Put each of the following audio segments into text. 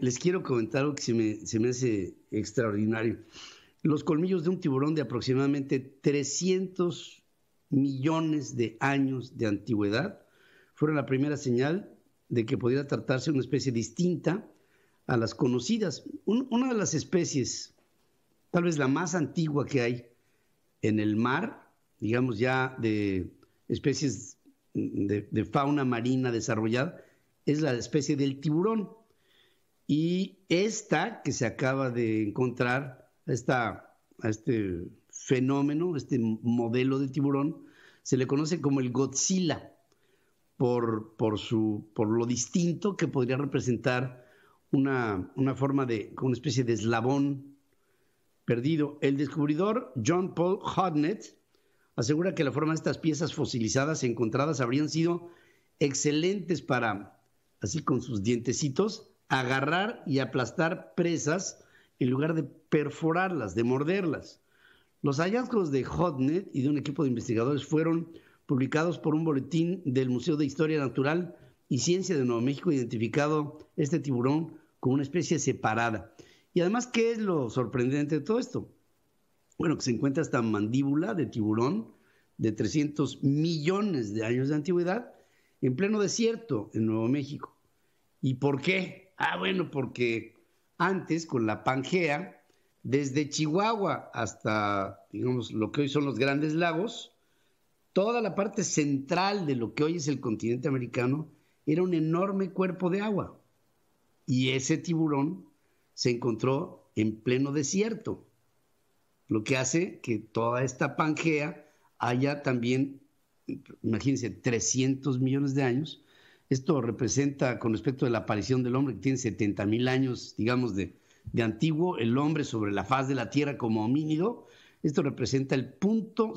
Les quiero comentar algo que se me, hace extraordinario. Los colmillos de un tiburón de aproximadamente 300 millones de años de antigüedad fueron la primera señal de que pudiera tratarse una especie distinta a las conocidas. una de las especies, tal vez la más antigua que hay en el mar, digamos ya de especies de fauna marina desarrollada, es la especie del tiburón. Y esta que se acaba de encontrar, esta, este fenómeno, este modelo de tiburón, se le conoce como el Godzilla, por, por, su, por lo distinto que podría representar una, forma de, una especie de eslabón perdido. El descubridor John Paul Hodnett asegura que la forma de estas piezas fosilizadas encontradas habrían sido excelentes para, así con sus dientecitos, agarrar y aplastar presas en lugar de perforarlas, de morderlas. Los hallazgos de Hotnet y de un equipo de investigadores fueron publicados por un boletín del Museo de Historia Natural y Ciencia de Nuevo México, identificado este tiburón como una especie separada. Y además, ¿qué es lo sorprendente de todo esto? Bueno, que se encuentra esta mandíbula de tiburón de 300 millones de años de antigüedad en pleno desierto en Nuevo México. ¿Y por qué? Ah, bueno, porque antes con la Pangea, desde Chihuahua hasta, digamos, lo que hoy son los grandes lagos, toda la parte central de lo que hoy es el continente americano era un enorme cuerpo de agua. Y ese tiburón se encontró en pleno desierto, lo que hace que toda esta Pangea haya también, imagínense, 300 millones de años, esto representa con respecto a la aparición del hombre que tiene 70 mil años, digamos, de, antiguo, el hombre sobre la faz de la Tierra como homínido. Esto representa el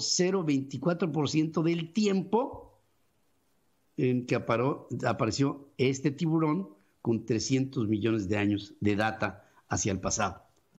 ciento del tiempo en que apareció este tiburón con 300 millones de años de data hacia el pasado.